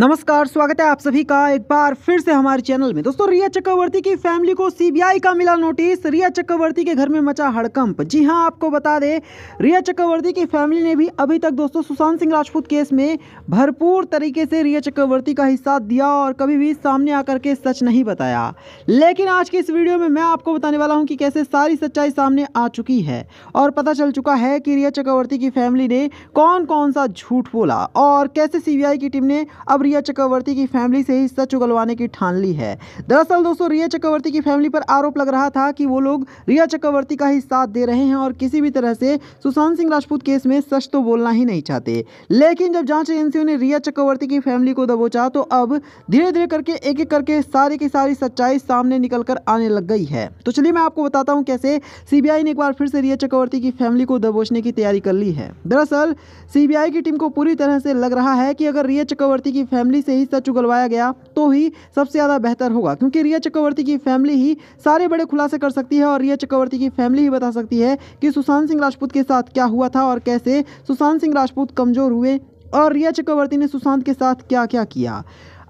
नमस्कार स्वागत है आप सभी का एक बार फिर से हमारे चैनल में दोस्तों रिया चक्रवर्ती की फैमिली को सीबीआई का मिला नोटिस रिया चक्रवर्ती के घर में मचा हड़कंप जी हां आपको बता दें रिया चक्रवर्ती की फैमिली ने भी अभी तक दोस्तों सुशांत सिंह राजपूत केस में भरपूर तरीके से रिया चक्रवर्ती का ही साथ दिया और कभी भी सामने आकर के सच नहीं बताया लेकिन आज की इस वीडियो में मैं आपको बताने वाला हूँ कि कैसे सारी सच्चाई सामने आ चुकी है और पता चल चुका है कि रिया चक्रवर्ती की फैमिली ने कौन कौन सा झूठ बोला और कैसे सी की टीम ने अब रिया चक्रवर्ती की फैमिली से हिस्सा चुगलवाने की ठान ली है दरअसल दोस्तों रिया चक्रवर्ती की फैमिली पर आरोप लग रहा था कि वो लोग रिया चक्रवर्ती का ही साथ दे रहे हैं और किसी भी तरह से सुशांत सिंह राजपूत केस में सच तो बोलना ही नहीं चाहते लेकिन जब जांच एजेंसियों ने रिया चक्रवर्ती की फैमिली को दबोचा तो अब धीरे धीरे करके एक एक करके सारी की सारी सच्चाई सामने निकल कर आने लग गई है तो चलिए मैं आपको बताता हूँ कैसे सीबीआई ने एक बार फिर से रिया चक्रवर्ती की फैमिली को दबोचने की तैयारी कर ली है दरअसल सीबीआई की टीम को पूरी तरह से लग रहा है कि अगर रिया चक्रवर्ती की फैमिली से ही सच उगलवाया गया तो ही सबसे ज़्यादा बेहतर होगा क्योंकि रिया चक्रवर्ती की फैमिली ही सारे बड़े खुलासे कर सकती है और रिया चक्रवर्ती की फैमिली ही बता सकती है कि सुशांत सिंह राजपूत के साथ क्या हुआ था और कैसे सुशांत सिंह राजपूत कमज़ोर हुए और रिया चक्रवर्ती ने सुशांत के साथ क्या क्या किया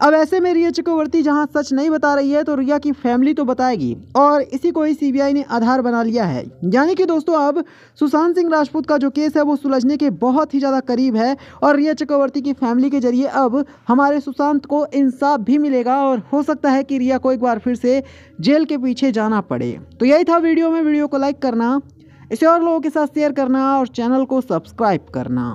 अब ऐसे में रिया चक्रवर्ती जहां सच नहीं बता रही है तो रिया की फैमिली तो बताएगी और इसी को ही सीबीआई ने आधार बना लिया है यानी कि दोस्तों अब सुशांत सिंह राजपूत का जो केस है वो सुलझने के बहुत ही ज़्यादा करीब है और रिया चक्रवर्ती की फैमिली के जरिए अब हमारे सुशांत को इंसाफ भी मिलेगा और हो सकता है कि रिया को एक बार फिर से जेल के पीछे जाना पड़े तो यही था वीडियो में वीडियो को लाइक करना इसे और लोगों के साथ शेयर करना और चैनल को सब्सक्राइब करना